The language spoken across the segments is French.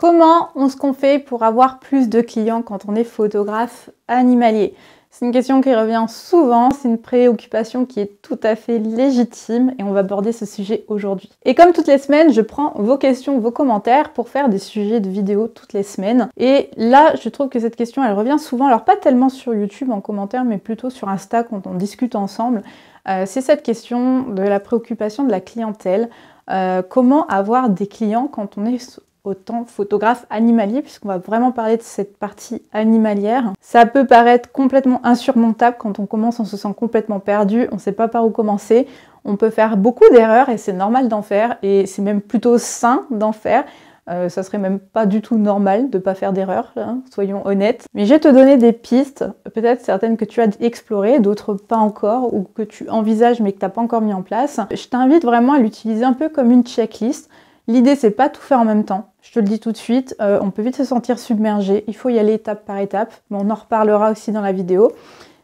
Comment on se confie pour avoir plus de clients quand on est photographe animalier C'est une question qui revient souvent, c'est une préoccupation qui est tout à fait légitime et on va aborder ce sujet aujourd'hui. Et comme toutes les semaines, je prends vos questions, vos commentaires pour faire des sujets de vidéos toutes les semaines. Et là, je trouve que cette question, elle revient souvent, alors pas tellement sur YouTube en commentaire, mais plutôt sur Insta quand on discute ensemble. Euh, c'est cette question de la préoccupation de la clientèle. Euh, comment avoir des clients quand on est autant photographe animalier, puisqu'on va vraiment parler de cette partie animalière. Ça peut paraître complètement insurmontable quand on commence, on se sent complètement perdu, on ne sait pas par où commencer. On peut faire beaucoup d'erreurs et c'est normal d'en faire et c'est même plutôt sain d'en faire. Euh, ça serait même pas du tout normal de ne pas faire d'erreurs, hein, soyons honnêtes. Mais je vais te donner des pistes, peut-être certaines que tu as explorées, d'autres pas encore, ou que tu envisages mais que tu n'as pas encore mis en place. Je t'invite vraiment à l'utiliser un peu comme une checklist. L'idée, c'est pas tout faire en même temps. Je te le dis tout de suite, euh, on peut vite se sentir submergé. Il faut y aller étape par étape. Mais on en reparlera aussi dans la vidéo.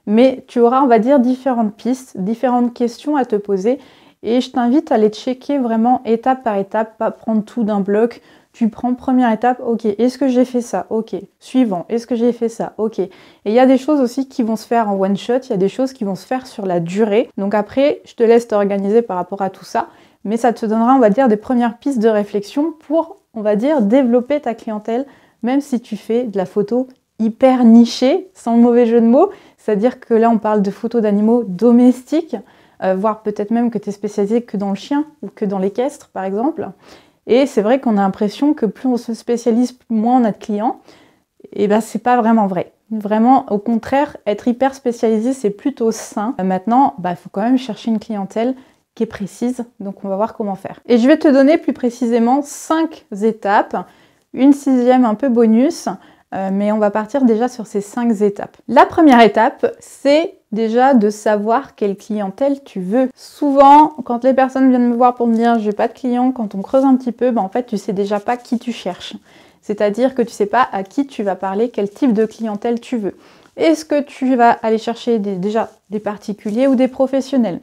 Mais tu auras, on va dire, différentes pistes, différentes questions à te poser. Et je t'invite à les checker vraiment étape par étape, pas prendre tout d'un bloc. Tu prends première étape, ok, est-ce que j'ai fait ça Ok. Suivant, est-ce que j'ai fait ça Ok. Et il y a des choses aussi qui vont se faire en one shot, il y a des choses qui vont se faire sur la durée. Donc après, je te laisse t'organiser par rapport à tout ça mais ça te donnera, on va dire, des premières pistes de réflexion pour, on va dire, développer ta clientèle, même si tu fais de la photo hyper nichée, sans mauvais jeu de mots. C'est-à-dire que là, on parle de photos d'animaux domestiques, euh, voire peut-être même que tu es spécialisé que dans le chien ou que dans l'équestre, par exemple. Et c'est vrai qu'on a l'impression que plus on se spécialise, moins on a de clients. Et eh bien, c'est pas vraiment vrai. Vraiment, au contraire, être hyper spécialisé, c'est plutôt sain. Euh, maintenant, il bah, faut quand même chercher une clientèle qui est précise. Donc on va voir comment faire. Et je vais te donner plus précisément cinq étapes, une sixième un peu bonus, euh, mais on va partir déjà sur ces cinq étapes. La première étape, c'est déjà de savoir quelle clientèle tu veux. Souvent, quand les personnes viennent me voir pour me dire je n'ai pas de client », quand on creuse un petit peu, ben, en fait tu sais déjà pas qui tu cherches. C'est-à-dire que tu sais pas à qui tu vas parler, quel type de clientèle tu veux. Est-ce que tu vas aller chercher déjà des particuliers ou des professionnels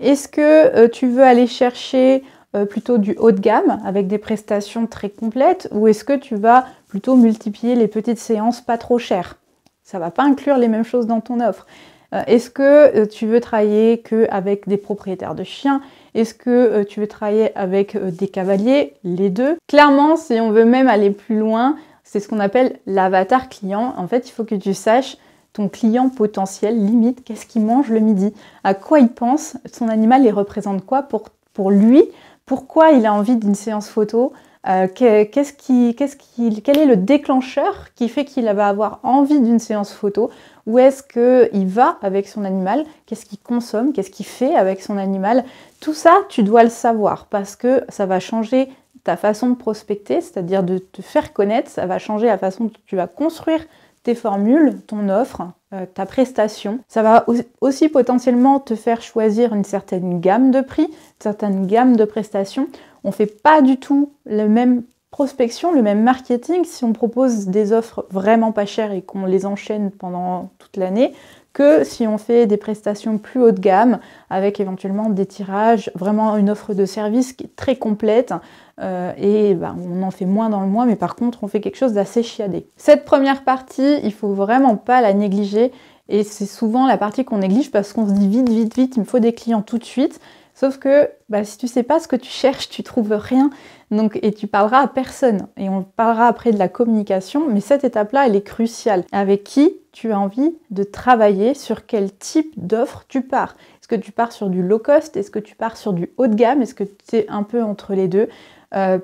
est-ce que euh, tu veux aller chercher euh, plutôt du haut de gamme avec des prestations très complètes ou est-ce que tu vas plutôt multiplier les petites séances pas trop chères Ça ne va pas inclure les mêmes choses dans ton offre. Euh, est-ce que tu veux travailler qu'avec des propriétaires de chiens Est-ce que tu veux travailler avec des cavaliers Les deux. Clairement, si on veut même aller plus loin, c'est ce qu'on appelle l'avatar client. En fait, il faut que tu saches ton client potentiel limite, qu'est-ce qu'il mange le midi, à quoi il pense, son animal il représente quoi pour, lui, pourquoi il a envie d'une séance photo, euh, qu'est-ce qu'est-ce quel est le déclencheur qui fait qu'il va avoir envie d'une séance photo Où est-ce qu'il va avec son animal Qu'est-ce qu'il consomme Qu'est-ce qu'il fait avec son animal Tout ça, tu dois le savoir parce que ça va changer ta façon de prospecter, c'est-à-dire de te faire connaître, ça va changer la façon dont tu vas construire formules, ton offre, euh, ta prestation. Ça va aussi potentiellement te faire choisir une certaine gamme de prix, une certaine gamme de prestations. On ne fait pas du tout la même prospection, le même marketing si on propose des offres vraiment pas chères et qu'on les enchaîne pendant toute l'année que si on fait des prestations plus haut de gamme avec éventuellement des tirages, vraiment une offre de service qui est très complète euh, et bah, on en fait moins dans le mois, mais par contre on fait quelque chose d'assez chiadé. Cette première partie, il faut vraiment pas la négliger et c'est souvent la partie qu'on néglige parce qu'on se dit vite, vite, vite, il me faut des clients tout de suite. Sauf que bah, si tu sais pas ce que tu cherches, tu trouves rien. Donc, et tu parleras à personne. Et on parlera après de la communication, mais cette étape-là, elle est cruciale. Avec qui tu as envie de travailler Sur quel type d'offre tu pars Est-ce que tu pars sur du low cost Est-ce que tu pars sur du haut de gamme Est-ce que tu es un peu entre les deux euh,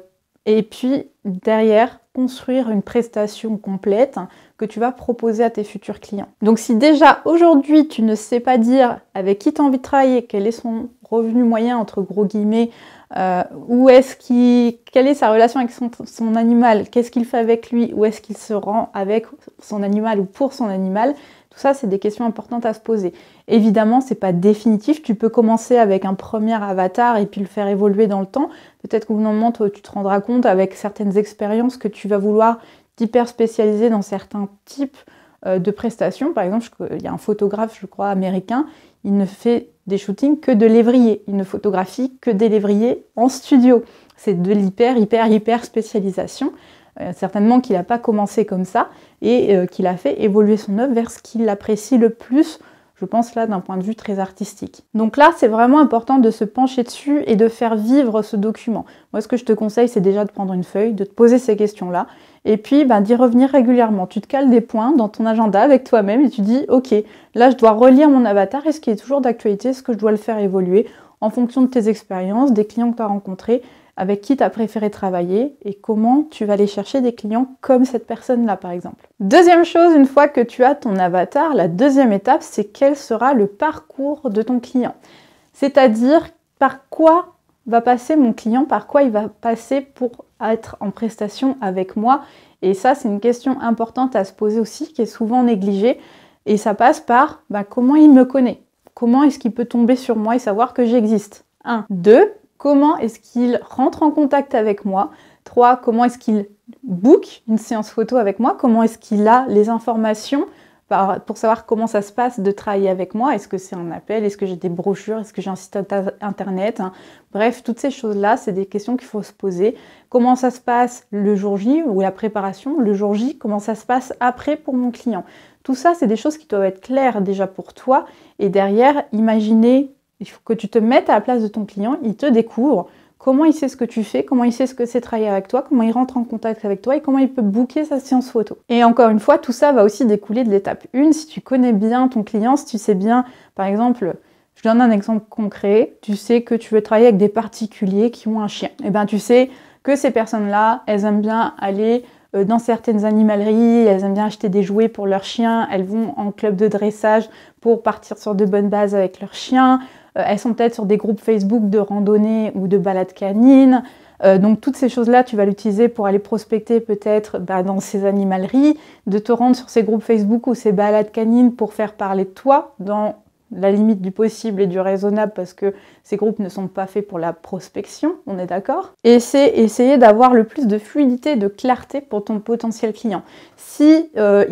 et puis derrière, construire une prestation complète que tu vas proposer à tes futurs clients. Donc si déjà aujourd'hui tu ne sais pas dire avec qui tu as envie de travailler, quel est son revenu moyen entre gros guillemets, euh, où est-ce qu'il, quelle est sa relation avec son, son animal, qu'est-ce qu'il fait avec lui, où est-ce qu'il se rend avec son animal ou pour son animal, tout ça, c'est des questions importantes à se poser. Évidemment, c'est pas définitif. Tu peux commencer avec un premier avatar et puis le faire évoluer dans le temps. Peut-être qu'au bout d'un moment, tu te rendras compte avec certaines expériences que tu vas vouloir t'hyper spécialiser dans certains types euh, de prestations. Par exemple, il y a un photographe, je crois, américain, il ne fait des shootings que de lévriers. Il ne photographie que des lévriers en studio. C'est de l'hyper, hyper, hyper spécialisation. Euh, certainement qu'il n'a pas commencé comme ça et euh, qu'il a fait évoluer son œuvre vers ce qu'il apprécie le plus je pense là d'un point de vue très artistique. Donc là, c'est vraiment important de se pencher dessus et de faire vivre ce document. Moi, ce que je te conseille, c'est déjà de prendre une feuille, de te poser ces questions-là, et puis bah, d'y revenir régulièrement. Tu te cales des points dans ton agenda avec toi-même et tu dis, ok, là, je dois relire mon avatar, est-ce qu'il est toujours d'actualité, est-ce que je dois le faire évoluer en fonction de tes expériences, des clients que tu as rencontrés, avec qui tu as préféré travailler et comment tu vas aller chercher des clients comme cette personne-là par exemple. Deuxième chose, une fois que tu as ton avatar, la deuxième étape, c'est quel sera le parcours de ton client. C'est-à-dire par quoi va passer mon client, par quoi il va passer pour être en prestation avec moi. Et ça, c'est une question importante à se poser aussi, qui est souvent négligée. Et ça passe par bah, comment il me connaît, comment est-ce qu'il peut tomber sur moi et savoir que j'existe. 1. 2. Comment est-ce qu'il rentre en contact avec moi 3. Comment est-ce qu'il book une séance photo avec moi Comment est-ce qu'il a les informations pour savoir comment ça se passe de travailler avec moi Est-ce que c'est un appel Est-ce que j'ai des brochures Est-ce que j'ai un site internet hein? Bref, toutes ces choses-là, c'est des questions qu'il faut se poser. Comment ça se passe le jour J ou la préparation le jour J Comment ça se passe après pour mon client Tout ça, c'est des choses qui doivent être claires déjà pour toi. Et derrière, imaginez. Il faut que tu te mettes à la place de ton client, il te découvre, comment il sait ce que tu fais, comment il sait ce que c'est travailler avec toi, comment il rentre en contact avec toi et comment il peut booker sa séance photo. Et encore une fois, tout ça va aussi découler de l'étape 1. Si tu connais bien ton client, si tu sais bien, par exemple, je donne un exemple concret, tu sais que tu veux travailler avec des particuliers qui ont un chien. Et eh bien tu sais que ces personnes-là, elles aiment bien aller euh, dans certaines animaleries, elles aiment bien acheter des jouets pour leurs chiens, elles vont en club de dressage pour partir sur de bonnes bases avec leurs chiens, euh, elles sont peut-être sur des groupes Facebook de randonnée ou de balades canines. Euh, donc toutes ces choses-là, tu vas l'utiliser pour aller prospecter peut-être bah, dans ces animaleries, de te rendre sur ces groupes Facebook ou ces balades canines pour faire parler de toi dans la limite du possible et du raisonnable parce que ces groupes ne sont pas faits pour la prospection, on est d'accord. Et c'est essayer d'avoir le plus de fluidité, de clarté pour ton potentiel client. Si euh,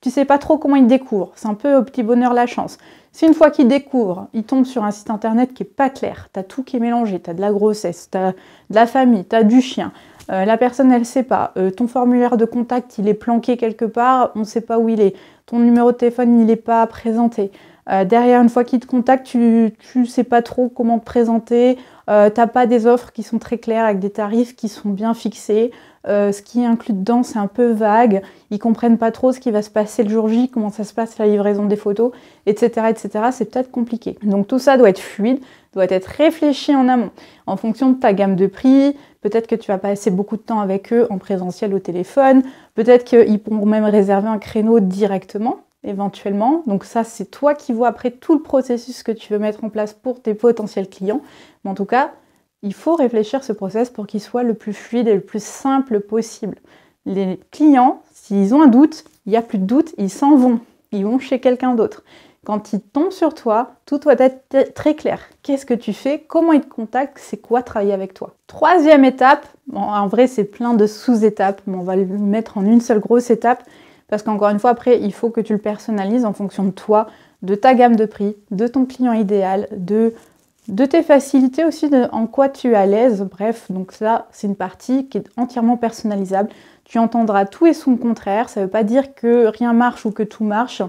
tu sais pas trop comment il découvre, c'est un peu au petit bonheur la chance. Si une fois qu'il découvre, il tombe sur un site internet qui est pas clair, as tout qui est mélangé, as de la grossesse, t'as de la famille, as du chien, euh, la personne elle sait pas, euh, ton formulaire de contact il est planqué quelque part, on ne sait pas où il est, ton numéro de téléphone il n'est pas présenté. Euh, derrière, une fois qu'ils te contactent, tu ne sais pas trop comment te présenter. Euh, tu n'as pas des offres qui sont très claires avec des tarifs qui sont bien fixés. Euh, ce qui est inclus dedans, c'est un peu vague. Ils comprennent pas trop ce qui va se passer le jour J, comment ça se passe la livraison des photos, etc. etc. C'est peut-être compliqué. Donc tout ça doit être fluide, doit être réfléchi en amont. En fonction de ta gamme de prix, peut-être que tu vas passer beaucoup de temps avec eux en présentiel au téléphone. Peut-être qu'ils pourront même réserver un créneau directement éventuellement. Donc ça, c'est toi qui vois après tout le processus que tu veux mettre en place pour tes potentiels clients. Mais en tout cas, il faut réfléchir ce process pour qu'il soit le plus fluide et le plus simple possible. Les clients, s'ils ont un doute, il n'y a plus de doute, ils s'en vont. Ils vont chez quelqu'un d'autre. Quand ils tombent sur toi, tout doit être très clair. Qu'est-ce que tu fais Comment ils te contactent C'est quoi travailler avec toi Troisième étape, en vrai c'est plein de sous-étapes, mais on va le mettre en une seule grosse étape. Parce qu'encore une fois, après, il faut que tu le personnalises en fonction de toi, de ta gamme de prix, de ton client idéal, de, de tes facilités aussi, de, en quoi tu es à l'aise. Bref, donc ça, c'est une partie qui est entièrement personnalisable. Tu entendras tout et son contraire. Ça ne veut pas dire que rien marche ou que tout marche.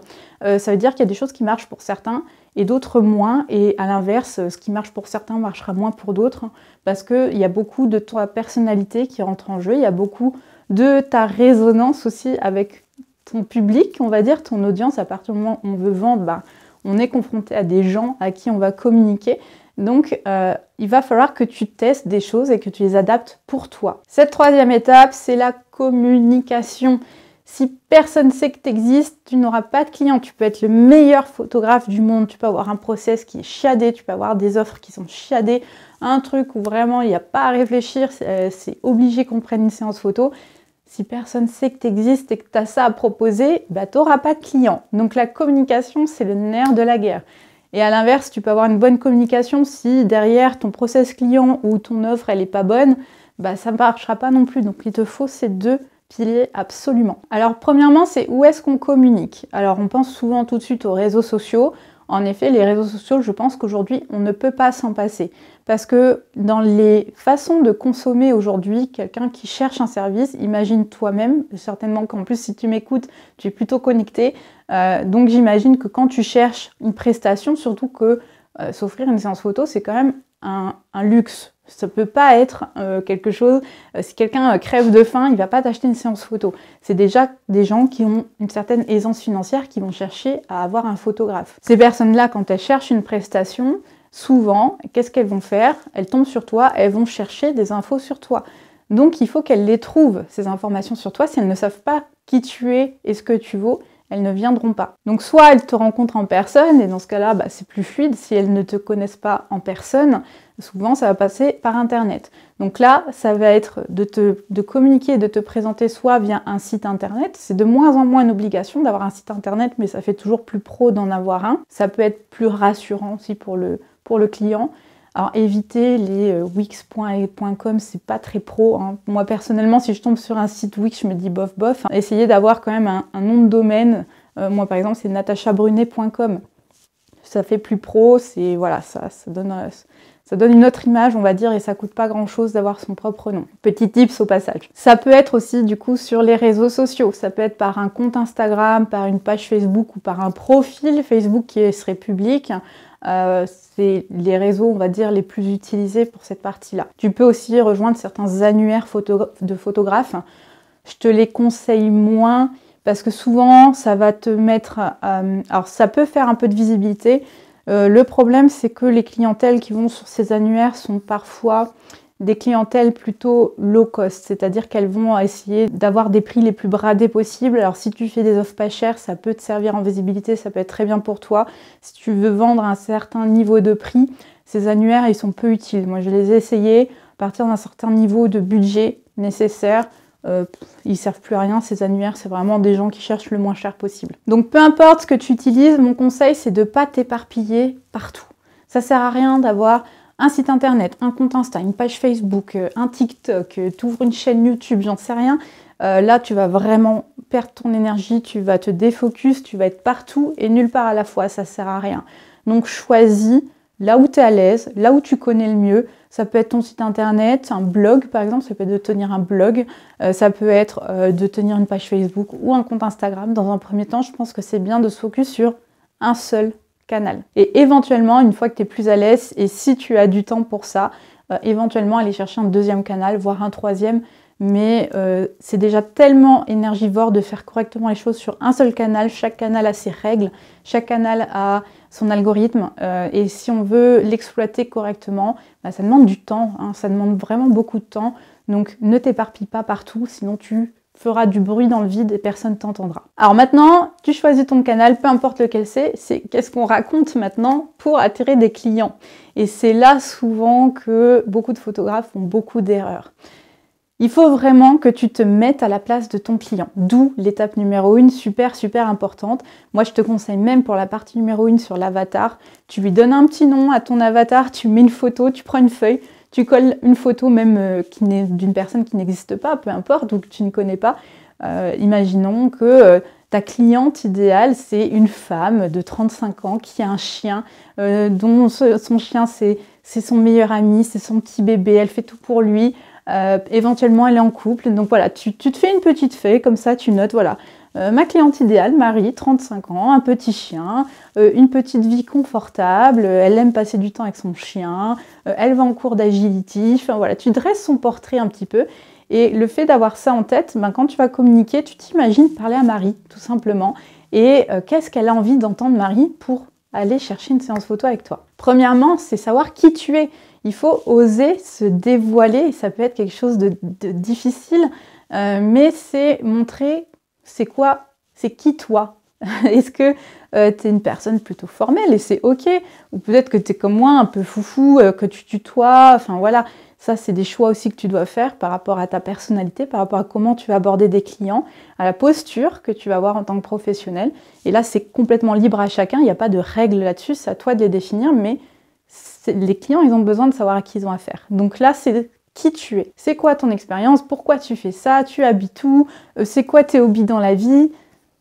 Euh, ça veut dire qu'il y a des choses qui marchent pour certains et d'autres moins. Et à l'inverse, ce qui marche pour certains marchera moins pour d'autres parce qu'il y a beaucoup de ta personnalité qui rentre en jeu, il y a beaucoup de ta résonance aussi avec ton public, on va dire, ton audience, à partir du moment où on veut vendre, bah, on est confronté à des gens à qui on va communiquer. Donc, euh, il va falloir que tu testes des choses et que tu les adaptes pour toi. Cette troisième étape, c'est la communication. Si personne ne sait que tu existes, tu n'auras pas de clients. Tu peux être le meilleur photographe du monde. Tu peux avoir un process qui est chiadé. Tu peux avoir des offres qui sont chiadées. Un truc où vraiment il n'y a pas à réfléchir. Euh, c'est obligé qu'on prenne une séance photo. Si personne sait que tu existes et que tu as ça à proposer, bah, tu n'auras pas de client. Donc la communication, c'est le nerf de la guerre. Et à l'inverse, tu peux avoir une bonne communication si derrière ton process client ou ton offre, elle n'est pas bonne, bah, ça ne marchera pas non plus. Donc il te faut ces deux piliers absolument. Alors premièrement, c'est où est-ce qu'on communique Alors on pense souvent tout de suite aux réseaux sociaux. En effet, les réseaux sociaux, je pense qu'aujourd'hui, on ne peut pas s'en passer. Parce que dans les façons de consommer aujourd'hui, quelqu'un qui cherche un service, imagine toi-même, certainement qu'en plus si tu m'écoutes, tu es plutôt connecté. Euh, donc j'imagine que quand tu cherches une prestation, surtout que euh, s'offrir une séance photo, c'est quand même un luxe ça peut pas être euh, quelque chose. Euh, si quelqu'un euh, crève de faim, il va pas t'acheter une séance photo. C'est déjà des gens qui ont une certaine aisance financière qui vont chercher à avoir un photographe. Ces personnes-là, quand elles cherchent une prestation, souvent, qu'est-ce qu'elles vont faire Elles tombent sur toi, elles vont chercher des infos sur toi. Donc il faut qu'elles les trouvent, ces informations sur toi. Si elles ne savent pas qui tu es et ce que tu vaux, elles ne viendront pas. Donc soit elles te rencontrent en personne, et dans ce cas-là, bah, c'est plus fluide. Si elles ne te connaissent pas en personne, souvent ça va passer par Internet. Donc là, ça va être de te de communiquer, de te présenter soit via un site Internet. C'est de moins en moins une obligation d'avoir un site Internet, mais ça fait toujours plus pro d'en avoir un. Ça peut être plus rassurant aussi pour le, pour le client. Alors éviter les euh, wix.com, c'est pas très pro. Hein. Moi personnellement, si je tombe sur un site Wix, je me dis bof bof. Essayez d'avoir quand même un, nom de domaine. Euh, moi par exemple, c'est natachabrunet.com. Ça fait plus pro, c'est voilà, ça, ça donne euh, ça donne une autre image, on va dire, et ça coûte pas grand chose d'avoir son propre nom. Petit tips au passage. Ça peut être aussi, du coup, sur les réseaux sociaux. Ça peut être par un compte Instagram, par une page Facebook ou par un profil Facebook qui serait public. Euh, c'est les réseaux, on va dire, les plus utilisés pour cette partie-là. Tu peux aussi rejoindre certains annuaires de photographes. Je te les conseille moins parce que souvent, ça va te mettre... Euh, alors, ça peut faire un peu de visibilité, euh, le problème, c'est que les clientèles qui vont sur ces annuaires sont parfois des clientèles plutôt low cost, c'est-à-dire qu'elles vont essayer d'avoir des prix les plus bradés possibles. Alors si tu fais des offres pas chères, ça peut te servir en visibilité, ça peut être très bien pour toi. Si tu veux vendre un certain niveau de prix, ces annuaires, ils sont peu utiles. Moi, je les ai essayés à partir d'un certain niveau de budget nécessaire. Ils euh, ils servent plus à rien, ces annuaires, c'est vraiment des gens qui cherchent le moins cher possible. Donc peu importe ce que tu utilises, mon conseil c'est de pas t'éparpiller partout. Ça sert à rien d'avoir un site internet, un compte Insta, une page Facebook, euh, un TikTok, euh, t'ouvres une chaîne YouTube, j'en sais rien. là, tu vas vraiment perdre ton énergie, tu vas te défocus, tu vas être partout et nulle part à la fois, ça sert à rien. Donc choisis là où tu es à l'aise, là où tu connais le mieux. Ça peut être ton site internet, un blog par exemple, ça peut être de tenir un blog, euh, ça peut être euh, de tenir une page Facebook ou un compte Instagram. Dans un premier temps, je pense que c'est bien de se focus sur un seul canal. Et éventuellement, une fois que tu es plus à l'aise et si tu as du temps pour ça, euh, éventuellement aller chercher un deuxième canal, voire un troisième mais euh, c'est déjà tellement énergivore de faire correctement les choses sur un seul canal. Chaque canal a ses règles, chaque canal a son algorithme, euh, et si on veut l'exploiter correctement, bah, ça demande du temps, hein. ça demande vraiment beaucoup de temps. Donc ne t'éparpille pas partout, sinon tu feras du bruit dans le vide et personne t'entendra. Alors maintenant, tu choisis ton canal, peu importe lequel c'est, c'est qu'est-ce qu'on raconte maintenant pour attirer des clients. Et c'est là souvent que beaucoup de photographes font beaucoup d'erreurs. Il faut vraiment que tu te mettes à la place de ton client. D'où l'étape numéro 1, super, super importante. Moi, je te conseille même pour la partie numéro 1 sur l'avatar, tu lui donnes un petit nom à ton avatar, tu mets une photo, tu prends une feuille, tu colles une photo même euh, qui n'est d'une personne qui n'existe pas, peu importe, ou que tu ne connais pas. Euh, imaginons que euh, ta cliente idéale, c'est une femme de 35 ans qui a un chien, dont son chien, c'est son meilleur ami, c'est son petit bébé, elle fait tout pour lui. Euh, éventuellement, elle est en couple. Donc voilà, tu, te fais une petite fée, comme ça, tu notes, voilà. Euh, ma cliente idéale, Marie, 35 ans, un petit chien, euh, une petite vie confortable, elle aime passer du temps avec son chien, elle va en cours d'agility, enfin voilà, tu dresses son portrait un petit peu. Et le fait d'avoir ça en tête, ben, quand tu vas communiquer, tu t'imagines parler à Marie, tout simplement. Et qu'est-ce qu'elle a envie d'entendre Marie pour aller chercher une séance photo avec toi Premièrement, c'est savoir qui tu es il faut oser se dévoiler. Ça peut être quelque chose de, difficile, euh, mais c'est montrer c'est quoi, c'est qui toi. Est-ce que euh, tu es une personne plutôt formelle et c'est ok Ou peut-être que tu es comme moi, un peu foufou, euh, que tu tutoies, enfin voilà. Ça, c'est des choix aussi que tu dois faire par rapport à ta personnalité, par rapport à comment tu vas aborder des clients, à la posture que tu vas avoir en tant que professionnel. Et là, c'est complètement libre à chacun, il n'y a pas de règles là-dessus, c'est à toi de les définir, mais les clients, ils ont besoin de savoir à qui ils ont affaire. Donc là, c'est qui tu es. C'est quoi ton expérience Pourquoi tu fais ça Tu habites où euh, C'est quoi tes hobbies dans la vie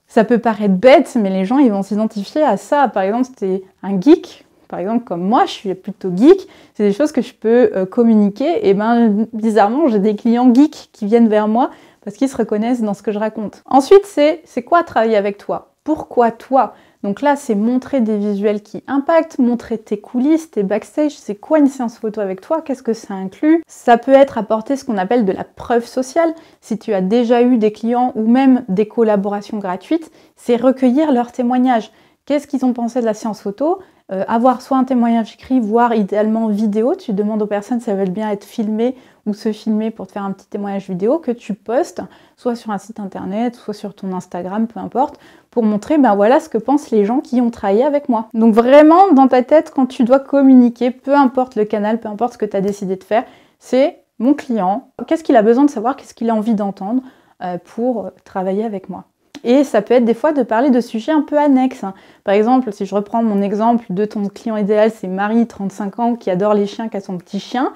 Ça peut paraître bête, mais les gens, ils vont s'identifier à ça. Par exemple, si es un geek, par exemple, comme moi, je suis plutôt geek, c'est des choses que je peux euh, communiquer. Et ben, bizarrement, j'ai des clients geeks qui viennent vers moi parce qu'ils se reconnaissent dans ce que je raconte. Ensuite, c'est quoi travailler avec toi Pourquoi toi donc là, c'est montrer des visuels qui impactent, montrer tes coulisses, tes backstage, c'est quoi une séance photo avec toi, qu'est-ce que ça inclut. Ça peut être apporter ce qu'on appelle de la preuve sociale. Si tu as déjà eu des clients ou même des collaborations gratuites, c'est recueillir leurs témoignages. Qu'est-ce qu'ils ont pensé de la séance photo euh, avoir soit un témoignage écrit, voire idéalement vidéo. Tu demandes aux personnes si elles veulent bien être filmées ou se filmer pour te faire un petit témoignage vidéo que tu postes, soit sur un site internet, soit sur ton Instagram, peu importe, pour montrer, ben voilà ce que pensent les gens qui ont travaillé avec moi. Donc vraiment, dans ta tête, quand tu dois communiquer, peu importe le canal, peu importe ce que tu as décidé de faire, c'est mon client, qu'est-ce qu'il a besoin de savoir, qu'est-ce qu'il a envie d'entendre euh, pour travailler avec moi. Et ça peut être des fois de parler de sujets un peu annexes. Hein. Par exemple, si je reprends mon exemple de ton client idéal, c'est Marie, 35 ans, qui adore les chiens, qui a son petit chien,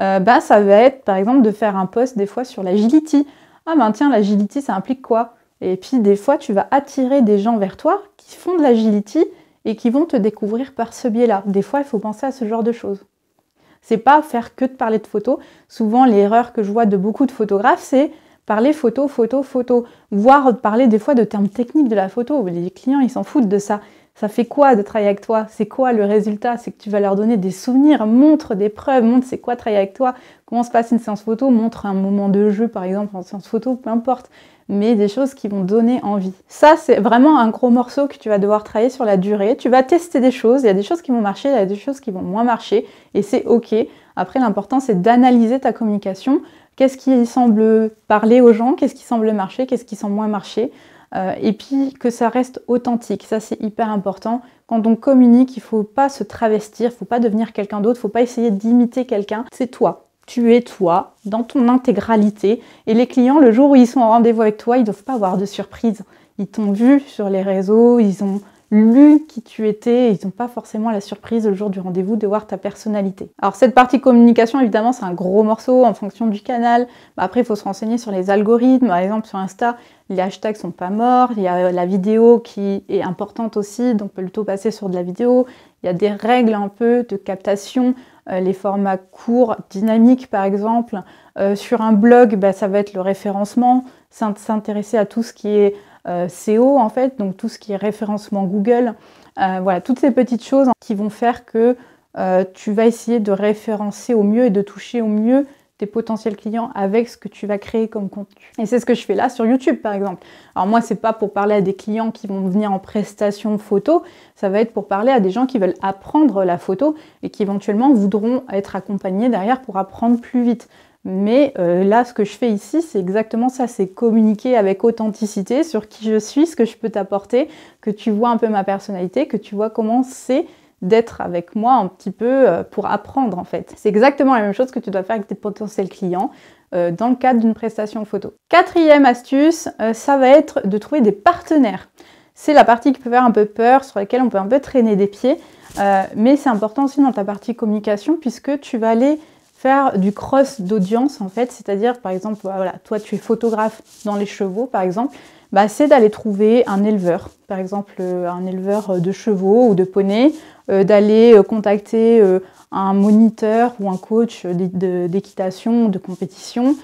euh, bah ça va être par exemple de faire un post des fois sur l'agility. Ah ben tiens, l'agility, ça implique quoi Et puis des fois, tu vas attirer des gens vers toi qui font de l'agility et qui vont te découvrir par ce biais-là. Des fois, il faut penser à ce genre de choses. C'est pas faire que de parler de photos. Souvent, l'erreur que je vois de beaucoup de photographes, c'est parler photo, photo, photo, voire parler des fois de termes techniques de la photo. Les clients, ils s'en foutent de ça. Ça fait quoi de travailler avec toi C'est quoi le résultat C'est que tu vas leur donner des souvenirs, montre des preuves, montre c'est quoi travailler avec toi, comment se passe une séance photo, montre un moment de jeu par exemple en séance photo, peu importe, mais des choses qui vont donner envie. Ça, c'est vraiment un gros morceau que tu vas devoir travailler sur la durée. Tu vas tester des choses, il y a des choses qui vont marcher, il y a des choses qui vont moins marcher, et c'est ok. Après, l'important, c'est d'analyser ta communication, qu'est-ce qui semble parler aux gens, qu'est-ce qui semble marcher, qu'est-ce qui semble moins marcher, euh, et puis que ça reste authentique. Ça, c'est hyper important. Quand on communique, il ne faut pas se travestir, il ne faut pas devenir quelqu'un d'autre, il ne faut pas essayer d'imiter quelqu'un. C'est toi. Tu es toi, dans ton intégralité. Et les clients, le jour où ils sont en rendez-vous avec toi, ils ne doivent pas avoir de surprise. Ils t'ont vu sur les réseaux, ils ont lui qui tu étais, ils n'ont pas forcément la surprise le jour du rendez-vous de voir ta personnalité. Alors cette partie communication, évidemment, c'est un gros morceau en fonction du canal. Bah, après, il faut se renseigner sur les algorithmes. Par exemple, sur Insta, les hashtags sont pas morts. Il y a euh, la vidéo qui est importante aussi, donc peut plutôt passer sur de la vidéo. Il y a des règles un peu de captation, euh, les formats courts, dynamiques par exemple. Euh, sur un blog, bah, ça va être le référencement, s'intéresser à tout ce qui est SEO euh, en fait, donc tout ce qui est référencement Google, euh, voilà, toutes ces petites choses qui vont faire que euh, tu vas essayer de référencer au mieux et de toucher au mieux tes potentiels clients avec ce que tu vas créer comme contenu. Et c'est ce que je fais là sur YouTube par exemple. Alors moi c'est pas pour parler à des clients qui vont venir en prestation photo, ça va être pour parler à des gens qui veulent apprendre la photo et qui éventuellement voudront être accompagnés derrière pour apprendre plus vite. Mais euh, là, ce que je fais ici, c'est exactement ça, c'est communiquer avec authenticité sur qui je suis, ce que je peux t'apporter, que tu vois un peu ma personnalité, que tu vois comment c'est d'être avec moi un petit peu euh, pour apprendre en fait. C'est exactement la même chose que tu dois faire avec tes potentiels clients euh, dans le cadre d'une prestation photo. Quatrième astuce, ça va être de trouver des partenaires. C'est la partie qui peut faire un peu peur, sur laquelle on peut un peu traîner des pieds, mais c'est important aussi dans ta partie communication puisque tu vas aller faire du cross d'audience en fait, c'est-à-dire par exemple, bah, voilà, toi tu es photographe dans les chevaux par exemple, bah, c'est d'aller trouver un éleveur, par exemple euh, un éleveur euh, de chevaux ou de poneys, euh, d'aller contacter un moniteur ou un coach d'équitation, de compétition,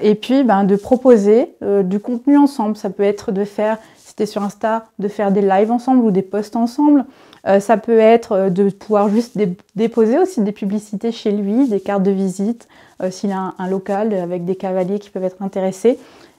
et puis ben, de proposer du contenu ensemble. Ça peut être de faire si sur Insta, de faire des lives ensemble ou des posts ensemble. Euh, ça peut être euh, de pouvoir juste déposer aussi des publicités chez lui, des cartes de visite, euh, s'il a un, un, local avec des cavaliers qui peuvent être intéressés.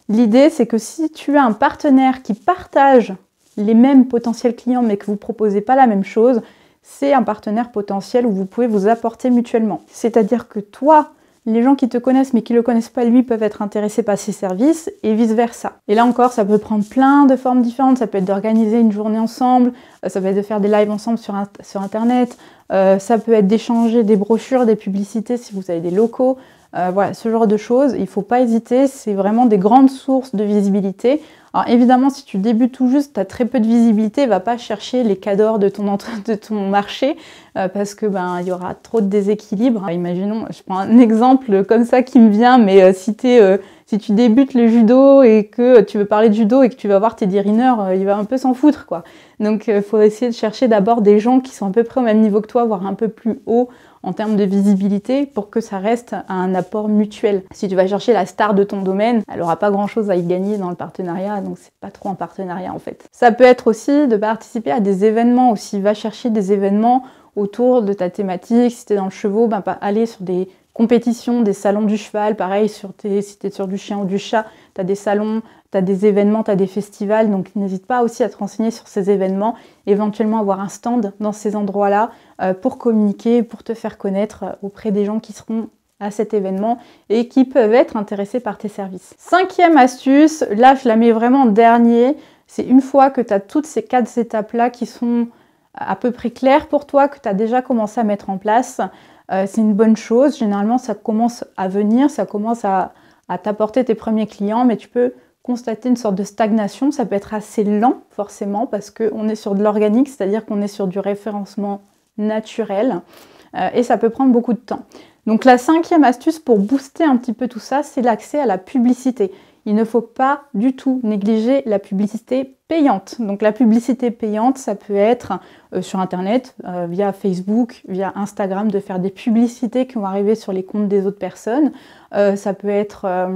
L'idée, c'est que si tu as un partenaire qui partage les mêmes potentiels clients mais que vous ne proposez pas la même chose, c'est un partenaire potentiel où vous pouvez vous apporter mutuellement. C'est-à-dire que toi, les gens qui te connaissent mais qui ne le connaissent pas lui peuvent être intéressés par ses services et vice versa. Et là encore, ça peut prendre plein de formes différentes. Ça peut être d'organiser une journée ensemble, euh, ça peut être de faire des lives ensemble sur, sur internet, euh, ça peut être d'échanger des brochures, des publicités si vous avez des locaux. Euh, voilà, ce genre de choses, il ne faut pas hésiter, c'est vraiment des grandes sources de visibilité. Alors évidemment, si tu débutes tout juste, tu as très peu de visibilité, va pas chercher les cadors de ton, de ton marché euh, parce que ben il y aura trop de déséquilibre. Imaginons, je prends un exemple comme ça qui me vient, mais euh, si, si tu débutes le judo et que tu veux parler de judo et que tu vas voir tes dirineurs il va un peu s'en foutre quoi. Donc il faut essayer de chercher d'abord des gens qui sont à peu près au même niveau que toi, voire un peu plus haut en termes de visibilité pour que ça reste un apport mutuel. Si tu vas chercher la star de ton domaine, elle n'aura pas grand chose à y gagner dans le partenariat, donc c'est pas trop un partenariat en fait. Ça peut être aussi de participer à des événements aussi. Va chercher des événements autour de ta thématique. Si tu es dans le chevaux, ben, aller sur des compétitions, des salons du cheval, pareil, sur tes, si tu es sur du chien ou du chat, tu as des salons, tu as des événements, tu as des festivals, donc n'hésite pas aussi à te renseigner sur ces événements, éventuellement avoir un stand dans ces endroits-là euh, pour communiquer, pour te faire connaître euh, auprès des gens qui seront à cet événement et qui peuvent être intéressés par tes services. Cinquième astuce, là je la mets vraiment en dernier, c'est une fois que tu as toutes ces quatre étapes-là qui sont à peu près clair pour toi que tu as déjà commencé à mettre en place, euh, c'est une bonne chose. Généralement, ça commence à venir, ça commence à, t'apporter tes premiers clients, mais tu peux constater une sorte de stagnation. Ça peut être assez lent, forcément, parce qu'on est sur de l'organique, c'est-à-dire qu'on est sur du référencement naturel, euh, et ça peut prendre beaucoup de temps. Donc la cinquième astuce pour booster un petit peu tout ça, c'est l'accès à la publicité il ne faut pas du tout négliger la publicité payante. Donc la publicité payante, ça peut être euh, sur Internet, euh, via Facebook, via Instagram, de faire des publicités qui vont arriver sur les comptes des autres personnes. Euh, ça peut être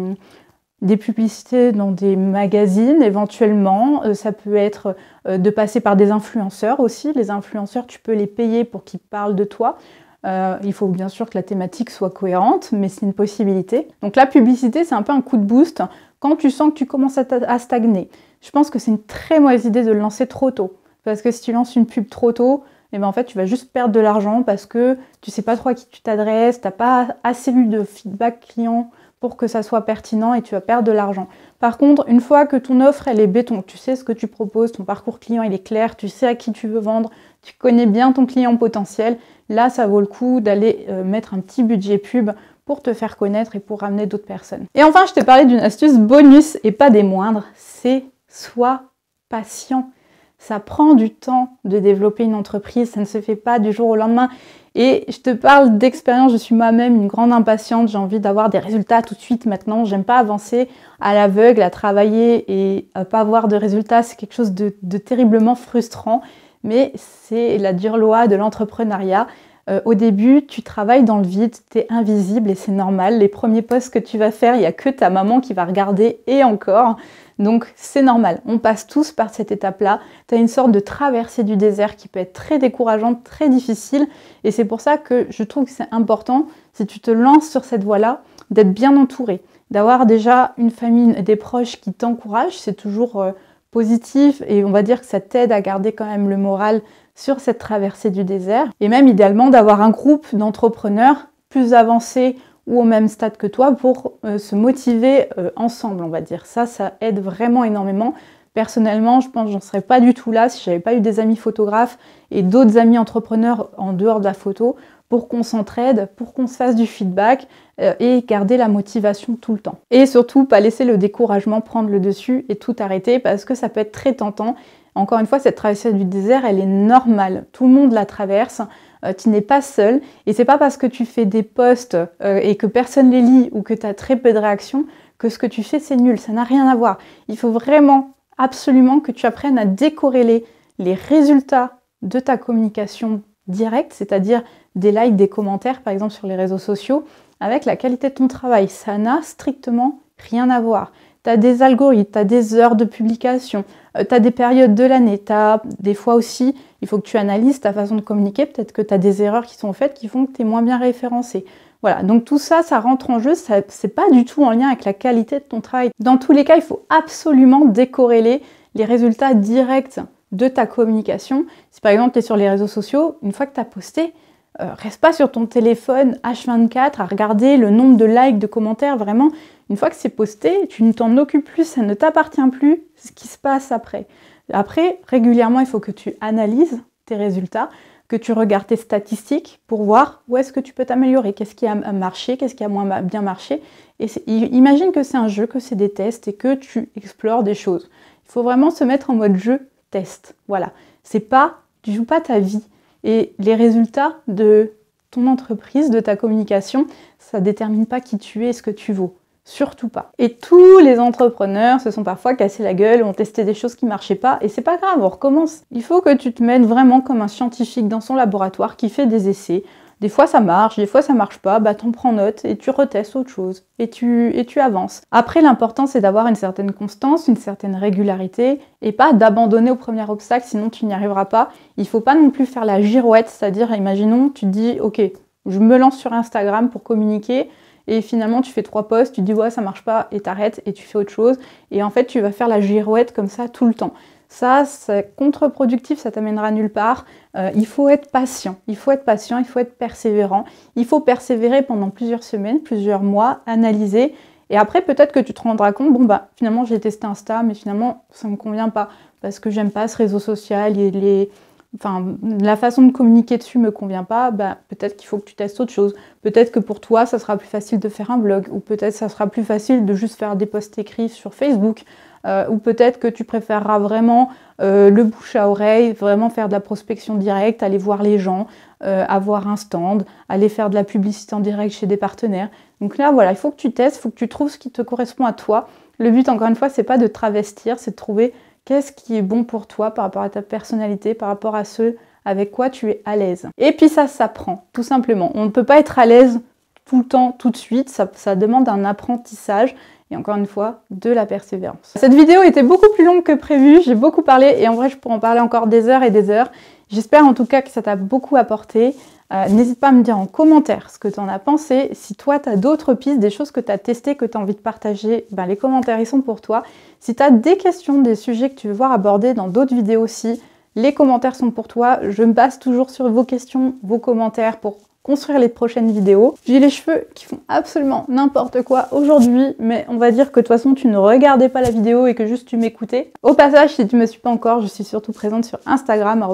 des publicités dans des magazines éventuellement, ça peut être de passer par des influenceurs aussi. Les influenceurs, tu peux les payer pour qu'ils parlent de toi. il faut bien sûr que la thématique soit cohérente, mais c'est une possibilité. Donc la publicité, c'est un peu un coup de boost quand tu sens que tu commences à, stagner, je pense que c'est une très mauvaise idée de le lancer trop tôt. Parce que si tu lances une pub trop tôt, eh ben, en fait tu vas juste perdre de l'argent parce que tu sais pas trop à qui tu t'adresses, tu n'as pas assez eu de feedback client pour que ça soit pertinent et tu vas perdre de l'argent. Par contre, une fois que ton offre elle est béton, tu sais ce que tu proposes, ton parcours client il est clair, tu sais à qui tu veux vendre, tu connais bien ton client potentiel, là ça vaut le coup d'aller euh, mettre un petit budget pub pour te faire connaître et pour ramener d'autres personnes. Et enfin, je t'ai parlé d'une astuce bonus et pas des moindres, c'est sois patient. Ça prend du temps de développer une entreprise, ça ne se fait pas du jour au lendemain. Et je te parle d'expérience, je suis moi-même une grande impatiente, j'ai envie d'avoir des résultats tout de suite maintenant, j'aime pas avancer à l'aveugle, à travailler et à pas avoir de résultats, c'est quelque chose de terriblement frustrant mais c'est la dure loi de l'entrepreneuriat. Euh, au début, tu travailles dans le vide, tu es invisible et c'est normal. Les premiers postes que tu vas faire, il n'y a que ta maman qui va regarder et encore. Donc c'est normal, on passe tous par cette étape-là. Tu as une sorte de traversée du désert qui peut être très décourageante, très difficile. Et c'est pour ça que je trouve que c'est important, si tu te lances sur cette voie-là, d'être bien entouré. D'avoir déjà une famille, des proches qui t'encouragent, c'est toujours euh, positif et on va dire que ça t'aide à garder quand même le moral sur cette traversée du désert et même idéalement d'avoir un groupe d'entrepreneurs plus avancés ou au même stade que toi pour euh, se motiver euh, ensemble, on va dire. Ça, ça aide vraiment énormément. Personnellement, je pense que j'en serais pas du tout là si j'avais pas eu des amis photographes et d'autres amis entrepreneurs en dehors de la photo pour qu'on s'entraide, pour qu'on se fasse du feedback euh, et garder la motivation tout le temps. Et surtout, pas laisser le découragement prendre le dessus et tout arrêter parce que ça peut être très tentant encore une fois, cette traversée du désert, elle est normale. Tout le monde la traverse. Euh, tu n'es pas seul. Et c'est pas parce que tu fais des posts euh, et que personne les lit ou que tu as très peu de réactions que ce que tu fais, c'est nul. Ça n'a rien à voir. Il faut vraiment, absolument, que tu apprennes à décorréler les résultats de ta communication directe, c'est-à-dire des likes, des commentaires, par exemple, sur les réseaux sociaux, avec la qualité de ton travail. Ça n'a strictement rien à voir tu des algorithmes, tu as des heures de publication, euh, tu as des périodes de l'année, tu des fois aussi, il faut que tu analyses ta façon de communiquer, peut-être que tu as des erreurs qui sont faites qui font que tu es moins bien référencé. Voilà, donc tout ça, ça rentre en jeu, c'est pas du tout en lien avec la qualité de ton travail. Dans tous les cas, il faut absolument décorréler les résultats directs de ta communication. Si par exemple tu es sur les réseaux sociaux, une fois que tu as posté, euh, reste pas sur ton téléphone H24 à regarder le nombre de likes, de commentaires, vraiment. Une fois que c'est posté, tu ne t'en occupes plus, ça ne t'appartient plus ce qui se passe après. Après, régulièrement, il faut que tu analyses tes résultats, que tu regardes tes statistiques pour voir où est-ce que tu peux t'améliorer, qu'est-ce qui a marché, qu'est-ce qui a moins bien marché. Et imagine que c'est un jeu, que c'est des tests et que tu explores des choses. Il faut vraiment se mettre en mode jeu test. Voilà. C'est pas, tu joues pas ta vie. Et les résultats de ton entreprise, de ta communication, ça détermine pas qui tu es et ce que tu vaux. Surtout pas. Et tous les entrepreneurs se sont parfois cassés la gueule, ont testé des choses qui marchaient pas, et c'est pas grave, on recommence. Il faut que tu te mènes vraiment comme un scientifique dans son laboratoire qui fait des essais des fois ça marche, des fois ça marche pas, bah t'en prends note et tu retestes autre chose et tu, et tu avances. Après l'important c'est d'avoir une certaine constance, une certaine régularité et pas d'abandonner au premier obstacle sinon tu n'y arriveras pas. Il faut pas non plus faire la girouette, c'est-à-dire imaginons tu te dis ok je me lance sur Instagram pour communiquer et finalement tu fais trois posts, tu dis ouais ça marche pas et t'arrêtes et tu fais autre chose et en fait tu vas faire la girouette comme ça tout le temps. Ça, c'est contre-productif, ça t'amènera nulle part. Euh, il faut être patient, il faut être patient, il faut être persévérant. Il faut persévérer pendant plusieurs semaines, plusieurs mois, analyser. Et après, peut-être que tu te rendras compte, bon, bah, finalement, j'ai testé Insta, mais finalement, ça ne me convient pas parce que j'aime pas ce réseau social et les, enfin, la façon de communiquer dessus me convient pas, bah, peut-être qu'il faut que tu testes autre chose. Peut-être que pour toi, ça sera plus facile de faire un blog, ou peut-être ça sera plus facile de juste faire des posts écrits sur Facebook. Euh, ou peut-être que tu préféreras vraiment euh, le bouche à oreille, vraiment faire de la prospection directe, aller voir les gens, euh, avoir un stand, aller faire de la publicité en direct chez des partenaires. Donc là, voilà, il faut que tu testes, il faut que tu trouves ce qui te correspond à toi. Le but, encore une fois, c'est pas de travestir, c'est de trouver qu'est-ce qui est bon pour toi par rapport à ta personnalité, par rapport à ce avec quoi tu es à l'aise. Et puis ça s'apprend, tout simplement. On ne peut pas être à l'aise tout le temps, tout de suite. ça demande un apprentissage et encore une fois de la persévérance. Cette vidéo était beaucoup plus longue que prévu, j'ai beaucoup parlé et en vrai je pourrais en parler encore des heures et des heures. J'espère en tout cas que ça t'a beaucoup apporté. Euh, n'hésite pas à me dire en commentaire ce que tu en as pensé. Si toi, tu as d'autres pistes, des choses que tu as testées, que tu as envie de partager, ben, les commentaires, ils sont pour toi. Si tu as des questions, des sujets que tu veux voir abordés dans d'autres vidéos aussi, les commentaires sont pour toi. Je me base toujours sur vos questions, vos commentaires pour construire les prochaines vidéos. J'ai les cheveux qui font absolument n'importe quoi aujourd'hui, mais on va dire que de toute façon tu ne regardais pas la vidéo et que juste tu m'écoutais. Au passage, si tu ne me suis pas encore, je suis surtout présente sur Instagram,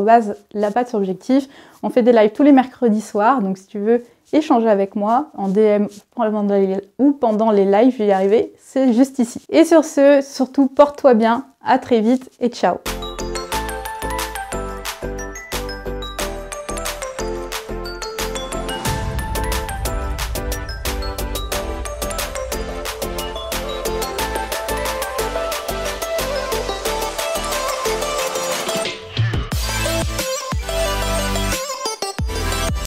la patte sur objectif. On fait des lives tous les mercredis soirs, donc si tu veux échanger avec moi en DM ou pendant les lives, je vais y arriver, c'est juste ici. Et sur ce, surtout porte-toi bien, à très vite et ciao